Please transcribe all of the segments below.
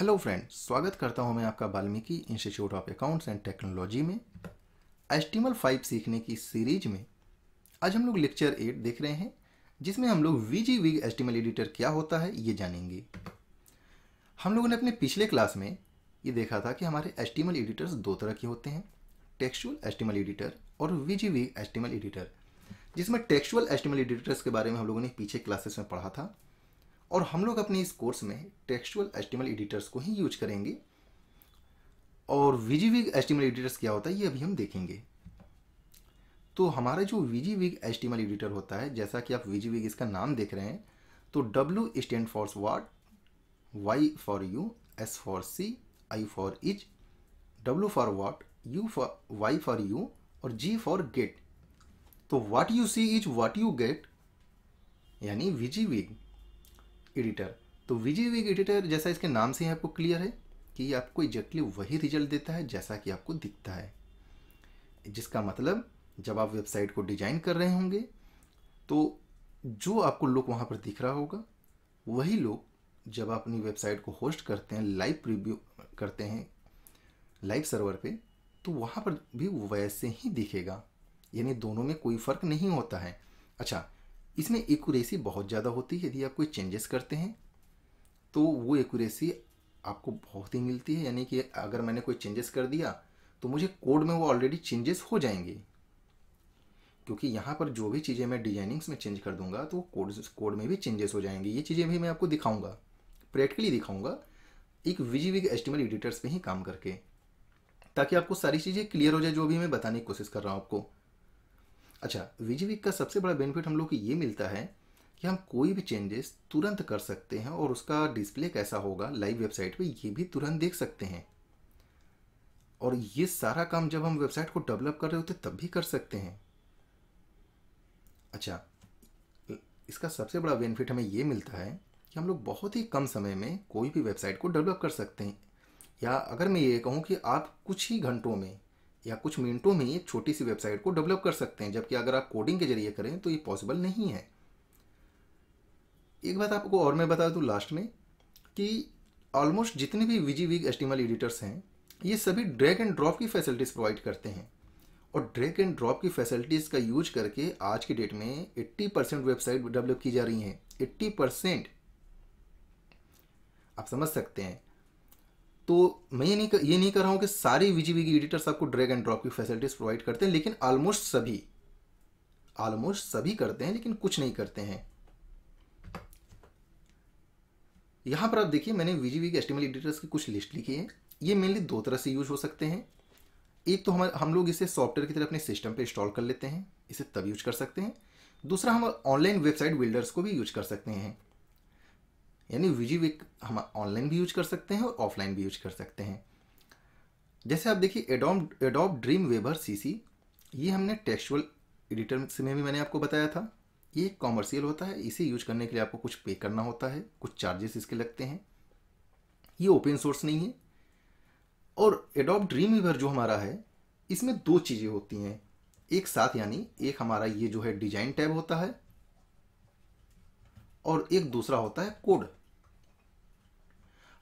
hello friends स्वागत करता हूं मैं आपका Valmiki institute of accounts and technology में एस्टिमल फाइव सीखने की सीरीज में आज हम लोग लेक्चर एट देख रहे हैं जिसमें हम लोग वी जी विग एस्टिमल एडिटर क्या होता है ये जानेंगे हम लोगों ने अपने पिछले क्लास में ये देखा था कि हमारे एस्टिमल एडिटर्स दो तरह के होते हैं टेक्सुअल एस्टिमल एडिटर और वी जी विग एडिटर जिसमें टेक्सचुअल एस्टिमल एडिटर्स के बारे में हम लोगों ने पीछे क्लासेस में पढ़ा था और हम लोग अपने इस कोर्स में टेक्सचुअल एस्टिमल एडिटर्स को ही यूज करेंगे और विग एस्टिमल एडिटर्स क्या होता है ये अभी हम देखेंगे तो हमारा जो विग एस्टिमल एडिटर होता है जैसा कि आप विग इसका नाम देख रहे हैं तो W stand for what Y for you S for see I for is W for what you for Y for you और जी फॉर गेट तो what you see is what you get यानी wig editor तो विजी wig editor जैसा इसके नाम से ही आपको clear है कि ये आपको एग्जैक्टली वही रिजल्ट देता है जैसा कि आपको दिखता है जिसका मतलब जब आप वेबसाइट को डिजाइन कर रहे होंगे तो जो आपको लुक वहाँ पर दिख रहा होगा वही लोग जब आप अपनी वेबसाइट को होस्ट करते हैं लाइव प्रीव्यू करते हैं लाइव सर्वर पे तो वहाँ पर भी वैसे ही दिखेगा यानी दोनों में कोई फ़र्क नहीं होता है अच्छा इसमें एकूरेसी बहुत ज़्यादा होती है यदि आप कोई चेंजेस करते हैं तो वो एकूरेसी आपको बहुत ही मिलती है यानी कि अगर मैंने कोई चेंजेस कर दिया तो मुझे कोड में वो ऑलरेडी चेंजेस हो जाएंगे क्योंकि यहाँ पर जो भी चीज़ें मैं डिजाइनिंग्स में चेंज कर दूंगा तो कोड कोड में भी चेंजेस हो जाएंगे ये चीज़ें भी मैं आपको दिखाऊंगा प्रैक्टिकली दिखाऊंगा एक विजी विग एस्टिमल एडिटर्स पे ही काम करके ताकि आपको सारी चीज़ें क्लियर हो जाए जो भी मैं बताने की कोशिश कर रहा हूँ आपको अच्छा वीक का सबसे बड़ा बेनिफिट हम लोग को ये मिलता है कि हम कोई भी चेंजेस तुरंत कर सकते हैं और उसका डिस्प्ले कैसा होगा लाइव वेबसाइट पे ये भी तुरंत देख सकते हैं और ये सारा काम जब हम वेबसाइट को डेवलप कर रहे होते तब भी कर सकते हैं अच्छा इसका सबसे बड़ा बेनिफिट हमें ये मिलता है कि हम लोग बहुत ही कम समय में कोई भी वेबसाइट को डेवलप कर सकते हैं या अगर मैं ये कहूँ कि आप कुछ ही घंटों में या कुछ मिनटों में एक छोटी सी वेबसाइट को डेवलप कर सकते हैं जबकि अगर आप कोडिंग के जरिए करें तो ये पॉसिबल नहीं है एक बात आपको और मैं बता दूँ लास्ट में कि ऑलमोस्ट जितने भी विजी विग एस्टिमल एडिटर्स हैं ये सभी ड्रैग एंड ड्रॉप की फैसिलिटीज़ प्रोवाइड करते हैं और ड्रैग एंड ड्रॉप की फैसिलिटीज़ का यूज करके आज की डेट में 80 परसेंट वेबसाइट डेवलप की जा रही हैं 80 परसेंट आप समझ सकते हैं तो मैं ये नहीं कर, ये नहीं कर रहा हूँ कि सारे वीजीबीगी एडिटर्स आपको ड्रैग एंड ड्रॉप की फैसिलिटीज प्रोवाइड करते हैं लेकिन ऑलमोस्ट सभी ऑलमोस्ट सभी करते हैं लेकिन कुछ नहीं करते हैं यहां पर आप देखिए मैंने वीजीवी के एस्टिमल एडिटर्स की कुछ लिस्ट लिखी है ये मेनली दो तरह से यूज हो सकते हैं एक तो हम हम लोग इसे सॉफ्टवेयर की तरह अपने सिस्टम पे इंस्टॉल कर लेते हैं इसे तब यूज कर सकते हैं दूसरा हम ऑनलाइन वेबसाइट बिल्डर्स को भी यूज कर सकते हैं यानी विजिविक हम ऑनलाइन भी यूज कर सकते हैं और ऑफलाइन भी यूज कर सकते हैं जैसे आप देखिए एडोम एडोप ड्रीम वेबर सी ये हमने टेक्सुअल एडिटर में भी मैंने आपको बताया था ये कॉमर्शियल होता है इसे यूज करने के लिए आपको कुछ पे करना होता है कुछ चार्जेस इसके लगते हैं ये ओपन सोर्स नहीं है और एडोप ड्रीम वेबर जो हमारा है इसमें दो चीज़ें होती हैं एक साथ यानी एक हमारा ये जो है डिजाइन टैब होता है और एक दूसरा होता है कोड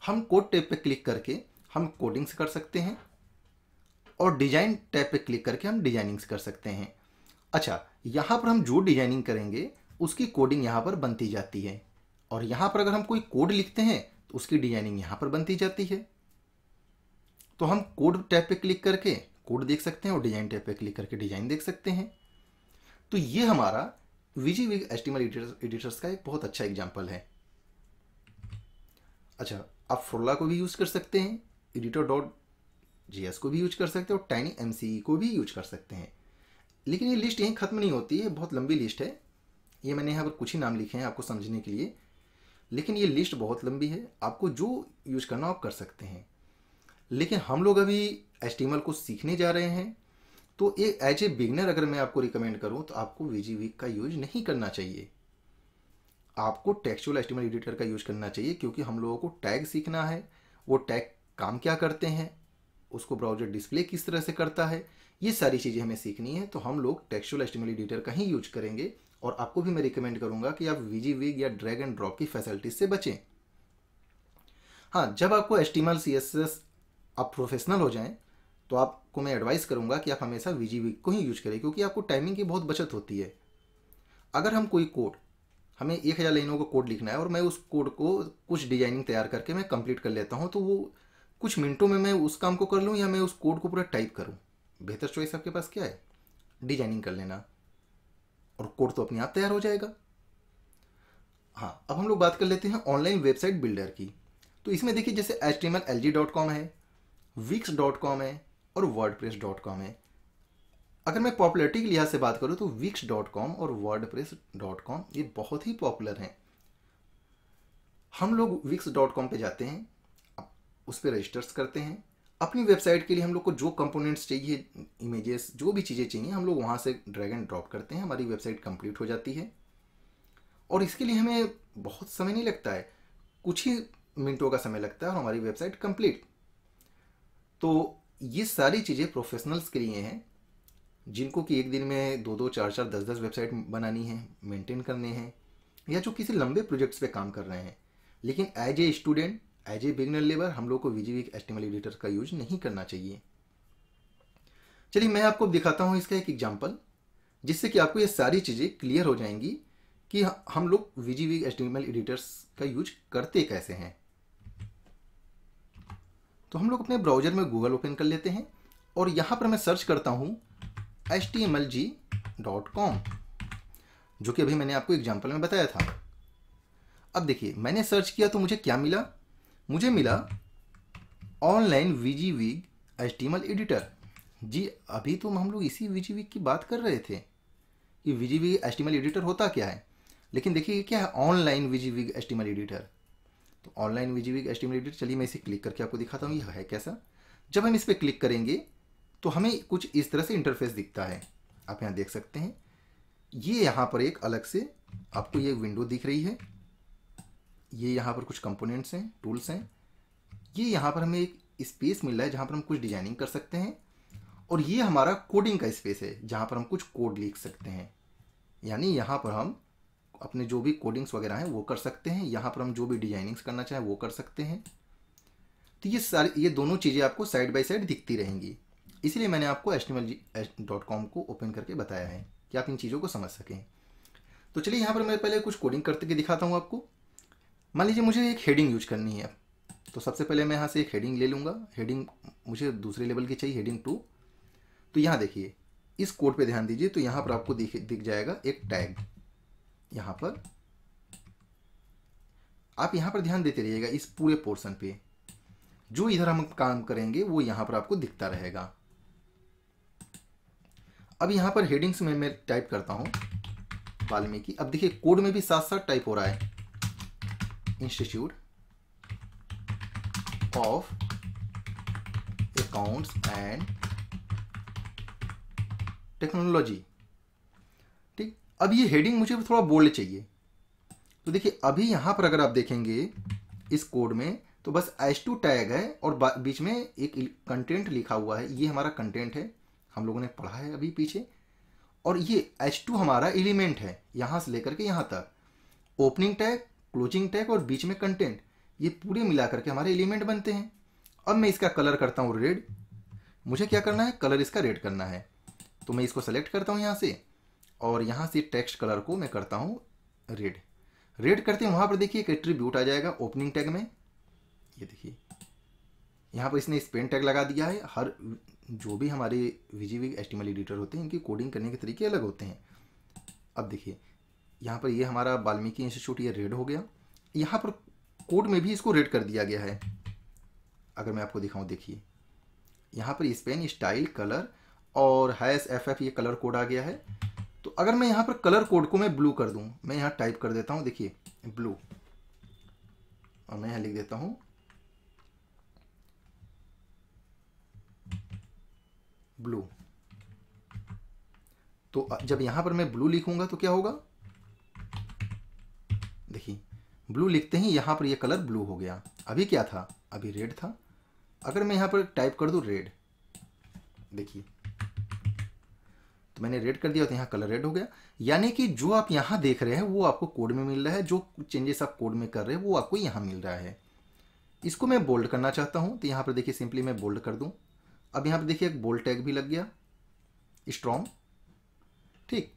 हम कोड टैब पे क्लिक करके हम कोडिंग्स कर सकते हैं और डिजाइन टैब पे क्लिक करके हम डिजाइनिंग्स कर सकते हैं अच्छा यहाँ पर हम जो डिजाइनिंग करेंगे उसकी कोडिंग यहाँ पर बनती जाती है और यहाँ पर अगर हम कोई कोड लिखते हैं तो उसकी डिजाइनिंग यहाँ पर बनती जाती है तो हम कोड टैब पे क्लिक करके कोड देख सकते हैं और डिजाइन टैब पे क्लिक करके डिजाइन देख सकते हैं तो ये हमारा विजी विग एच एडिटर्स का एक बहुत अच्छा एग्जाम्पल है अच्छा आप फुरला को भी यूज़ कर सकते हैं एडिटर डॉट जी को भी यूज कर सकते हैं और टाइनी एम e को भी यूज कर सकते हैं लेकिन ये लिस्ट यहीं ख़त्म नहीं होती है बहुत लंबी लिस्ट है ये मैंने यहाँ पर कुछ ही नाम लिखे हैं आपको समझने के लिए लेकिन ये लिस्ट बहुत लंबी है आपको जो यूज करना आप कर सकते हैं लेकिन हम लोग अभी एच को सीखने जा रहे हैं तो ये एज ए बिगनर अगर मैं आपको रिकमेंड करूँ तो आपको वी का यूज नहीं करना चाहिए आपको टेक्चुअल एस्टिमेट एडिटर का यूज करना चाहिए क्योंकि हम लोगों को टैग सीखना है वो टैग काम क्या करते हैं उसको ब्राउजर डिस्प्ले किस तरह से करता है ये सारी चीज़ें हमें सीखनी है तो हम लोग टेक्सुअल एस्टिमेट एडिटर का ही यूज करेंगे और आपको भी मैं रिकमेंड करूंगा कि आप वीजी विग या ड्रैग एंड ड्रॉप की फैसिलिटीज से बचें हाँ जब आपको एस्टिमल सी आप प्रोफेशनल हो जाएं तो आपको मैं एडवाइस करूंगा कि आप हमेशा वीजी विग को ही यूज करें क्योंकि आपको टाइमिंग की बहुत बचत होती है अगर हम कोई कोड हमें एक हज़ार लाइनों का कोड लिखना है और मैं उस कोड को कुछ डिजाइनिंग तैयार करके मैं कंप्लीट कर लेता हूँ तो वो कुछ मिनटों में मैं उस काम को कर लूँ या मैं उस कोड को पूरा टाइप करूँ बेहतर चॉइस आपके पास क्या है डिजाइनिंग कर लेना और कोड तो अपने आप तैयार हो जाएगा हाँ अब हम लोग बात कर लेते हैं ऑनलाइन वेबसाइट बिल्डर की तो इसमें देखिए जैसे H T M L L G dot com है विक्स डॉट कॉम है और वर्ड प्रेस डॉट कॉम है अगर मैं पॉपुलरिटी के लिहाज से बात करूँ तो विक्स डॉट कॉम और वर्ड प्रेस डॉट कॉम ये बहुत ही पॉपुलर हैं हम लोग विक्स डॉट कॉम पर जाते हैं उस पर रजिस्टर्स करते हैं अपनी वेबसाइट के लिए हम लोग को जो कंपोनेंट्स चाहिए इमेजेस जो भी चीज़ें चाहिए हम लोग वहाँ से ड्रैग एंड ड्रॉप करते हैं हमारी वेबसाइट कंप्लीट हो जाती है और इसके लिए हमें बहुत समय नहीं लगता है कुछ ही मिनटों का समय लगता है और हमारी वेबसाइट कंप्लीट तो ये सारी चीज़ें प्रोफेशनल्स के लिए हैं जिनको कि एक दिन में दो दो चार चार दस दस वेबसाइट बनानी है मेंटेन करने हैं या जो किसी लंबे प्रोजेक्ट्स पे काम कर रहे हैं लेकिन as a student as a beginner लेबर हम लोग को वीजीवी एस्टिमल एडिटर का यूज नहीं करना चाहिए चलिए मैं आपको दिखाता हूँ इसका एक एग्जाम्पल जिससे कि आपको ये सारी चीज़ें क्लियर हो जाएंगी कि हम लोग वीजीवी एस्टिमल एडिटर्स का यूज करते कैसे हैं तो हम लोग अपने ब्राउजर में गूगल ओपन कर लेते हैं और यहाँ पर मैं सर्च करता हूँ htmlg.com जो कि अभी मैंने आपको एग्जाम्पल में बताया था अब देखिए मैंने सर्च किया तो मुझे क्या मिला मुझे मिला online wysiwyg H editor जी अभी तो हम लोग इसी वीजी वीग की बात कर रहे थे कि वीजी वीग एच एडिटर होता क्या है लेकिन देखिए क्या है online wysiwyg H editor तो online wysiwyg H editor चलिए मैं इसे क्लिक करके आपको दिखाता हूँ यह है कैसा जब हम इस पर क्लिक करेंगे तो हमें कुछ इस तरह से इंटरफेस दिखता है आप यहाँ देख सकते हैं ये यहाँ पर एक अलग से आपको ये विंडो दिख रही है ये यहाँ पर कुछ कंपोनेंट्स हैं टूल्स हैं ये यहाँ पर हमें एक स्पेस मिल रहा है जहाँ पर हम कुछ डिजाइनिंग कर सकते हैं और ये हमारा कोडिंग का स्पेस है जहाँ पर हम कुछ कोड लिख सकते हैं यानी यहाँ पर हम अपने जो भी कोडिंग्स वगैरह हैं वो कर सकते हैं यहाँ पर हम जो भी डिजाइनिंग्स करना चाहें वो कर सकते हैं तो ये सारी ये दोनों चीज़ें आपको साइड बाय साइड दिखती रहेंगी इसीलिए मैंने आपको एच डॉट कॉम को ओपन करके बताया है कि आप इन चीज़ों को समझ सकें तो चलिए यहाँ पर मैं पहले कुछ कोडिंग करते के दिखाता हूँ आपको मान लीजिए मुझे एक हेडिंग यूज करनी है तो सबसे पहले मैं यहाँ से एक हेडिंग ले लूँगा हेडिंग मुझे दूसरे लेवल की चाहिए हेडिंग टू तो यहाँ देखिए इस कोड पे ध्यान दीजिए तो यहाँ पर आपको दिख दिख जाएगा एक टैग यहाँ पर आप यहाँ पर ध्यान देते रहिएगा इस पूरे पोर्शन पे जो इधर हम काम करेंगे वो यहाँ पर आपको दिखता रहेगा अब यहाँ पर हेडिंग्स में मैं टाइप करता हूँ वाल्मीकि अब देखिए कोड में भी साथ साथ टाइप हो रहा है institute of accounts and technology ठीक अब ये हेडिंग मुझे थोड़ा बोल्ड चाहिए तो देखिए अभी यहाँ पर अगर आप देखेंगे इस कोड में तो बस एच टू टैग है और बीच में एक कंटेंट लिखा हुआ है ये हमारा कंटेंट है हम लोगों ने पढ़ा है अभी पीछे और ये H2 हमारा एलिमेंट है यहाँ से लेकर के यहाँ तक ओपनिंग टैग क्लोजिंग टैग और बीच में कंटेंट ये पूरे मिला करके हमारे एलिमेंट बनते हैं अब मैं इसका कलर करता हूँ रेड मुझे क्या करना है कलर इसका रेड करना है तो मैं इसको सेलेक्ट करता हूँ यहाँ से और यहाँ से टेक्स्ट कलर को मैं करता हूँ रेड रेड करते हैं वहाँ पर देखिए एक एट्रीब्यूट आ जाएगा ओपनिंग टैग में ये देखिए यहाँ पर इसने स्पेन टैग लगा दिया है हर जो भी हमारे विजीवी एस्टिमल एडिटर होते हैं इनकी कोडिंग करने के तरीके अलग होते हैं अब देखिए यहाँ पर ये हमारा वाल्मीकि इंस्टीट्यूट ये रेड हो गया यहाँ पर कोड में भी इसको रेड कर दिया गया है अगर मैं आपको दिखाऊँ देखिए यहाँ पर स्पेन स्टाइल कलर और हैस एफ एफ ये कलर कोड आ गया है तो अगर मैं यहाँ पर कलर कोड को मैं ब्लू कर दूँ मैं यहाँ टाइप कर देता हूँ देखिए ब्लू और मैं यहाँ लिख देता हूँ ब्लू तो जब यहां पर मैं ब्लू लिखूंगा तो क्या होगा देखिए ब्लू लिखते ही यहां पर यह कलर ब्लू हो गया अभी क्या था अभी रेड था अगर मैं यहां पर टाइप कर दू रेड देखिए तो मैंने रेड कर दिया तो यहां कलर रेड हो गया यानी कि जो आप यहां देख रहे हैं वो आपको कोड में मिल रहा है जो चेंजेस आप कोड में कर रहे हैं वो आपको यहां मिल रहा है इसको मैं बोल्ड करना चाहता हूँ तो यहां पर देखिए सिंपली मैं बोल्ड कर दूँ अब यहां पे देखिए एक बोल्ट टैग भी लग गया स्ट्रॉन्ग ठीक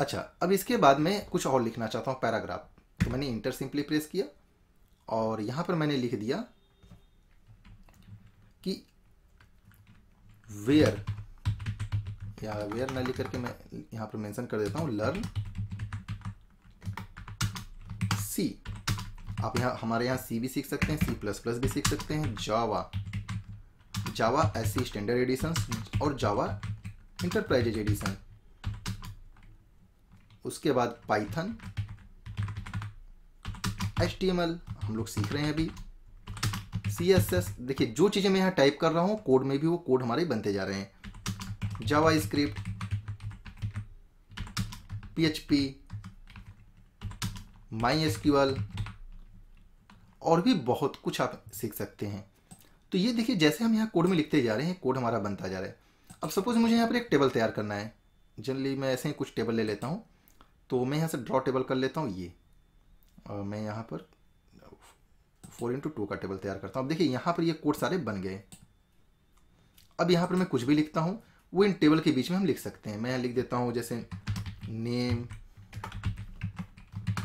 अच्छा अब इसके बाद में कुछ और लिखना चाहता हूं पैराग्राफ तो मैंने इंटर सिंपली प्रेस किया और यहां पर मैंने लिख दिया कि वेयर या वेयर ना लिख करके मैं यहां पर मेंशन कर देता हूं लर्न सी आप यहां हमारे यहां सी भी सीख सकते हैं सी प्लस प्लस भी सीख सकते हैं Java Java S C standard edition और जावा इंटरप्राइजेज एडिशन उसके बाद पाइथन एच हम लोग सीख रहे हैं अभी सी एस एस देखिए जो चीज़ें मैं यहाँ टाइप कर रहा हूँ कोड में भी वो कोड हमारे बनते जा रहे हैं JavaScript P H P my S और भी बहुत कुछ आप सीख सकते हैं तो ये देखिए जैसे हम यहाँ कोड में लिखते जा रहे हैं कोड हमारा बनता जा रहा है अब सपोज़ मुझे यहाँ पर एक टेबल तैयार करना है जनरली मैं ऐसे ही कुछ टेबल ले लेता हूँ तो मैं यहाँ से ड्रॉ टेबल कर लेता हूँ ये और मैं यहाँ पर फोर इंटू टू का टेबल तैयार करता हूँ अब देखिए यहाँ पर ये कोड सारे बन गए अब यहाँ पर मैं कुछ भी लिखता हूँ वो इन टेबल के बीच में हम लिख सकते हैं मैं यहाँ लिख देता हूँ जैसे नेम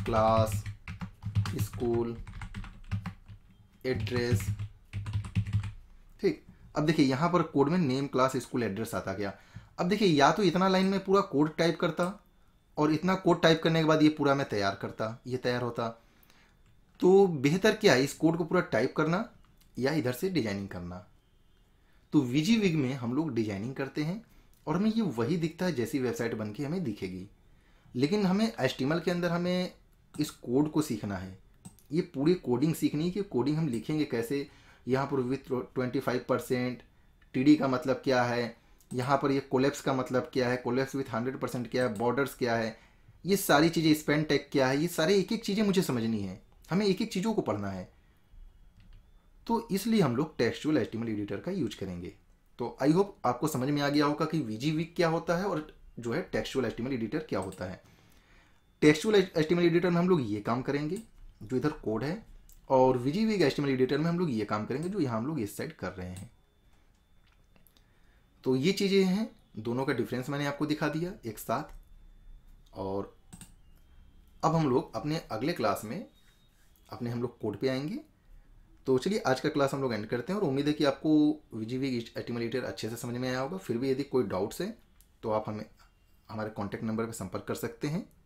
क्लास स्कूल एड्रेस अब देखिए यहाँ पर कोड में नेम क्लास स्कूल एड्रेस आता गया अब देखिए या तो इतना लाइन में पूरा कोड टाइप करता और इतना कोड टाइप करने के बाद ये पूरा मैं तैयार करता ये तैयार होता तो बेहतर क्या है इस कोड को पूरा टाइप करना या इधर से डिजाइनिंग करना तो विजी विग में हम लोग डिजाइनिंग करते हैं और हमें ये वही दिखता है जैसी वेबसाइट बन के हमें दिखेगी लेकिन हमें एस्टिमल के अंदर हमें इस कोड को सीखना है ये पूरी कोडिंग सीखनी है कि कोडिंग हम लिखेंगे कैसे यहाँ पर with twenty five percent T का मतलब क्या है यहाँ पर ये कोलेप्स का मतलब क्या है कोलेप्स विथ हंड्रेड परसेंट क्या है बॉर्डर्स क्या है ये सारी चीज़ें स्पेन टेक क्या है ये सारी एक एक चीज़ें मुझे समझनी है हमें एक एक चीज़ों को पढ़ना है तो इसलिए हम लोग टेक्सचुअल एस्टिमल एडिटर का यूज करेंगे तो आई होप आपको समझ में आ गया होगा कि वीजी वीक क्या होता है और जो है टेक्सचुअल एस्टिमल एडिटर क्या होता है टेक्सचुअल एस्टिमल एडिटर में हम लोग ये काम करेंगे जो इधर कोड है और विजी वेग एच एडिटर में हम लोग ये काम करेंगे जो यहाँ हम लोग इस साइड कर रहे हैं तो ये चीज़ें हैं दोनों का डिफरेंस मैंने आपको दिखा दिया एक साथ और अब हम लोग अपने अगले क्लास में अपने हम लोग कोड पे आएंगे तो चलिए आज का क्लास हम लोग एंड करते हैं और उम्मीद है कि आपको वी एटिमुलेटर अच्छे से समझ में आया होगा फिर भी यदि कोई डाउट्स है तो आप हमें हमारे कॉन्टैक्ट नंबर पर संपर्क कर सकते हैं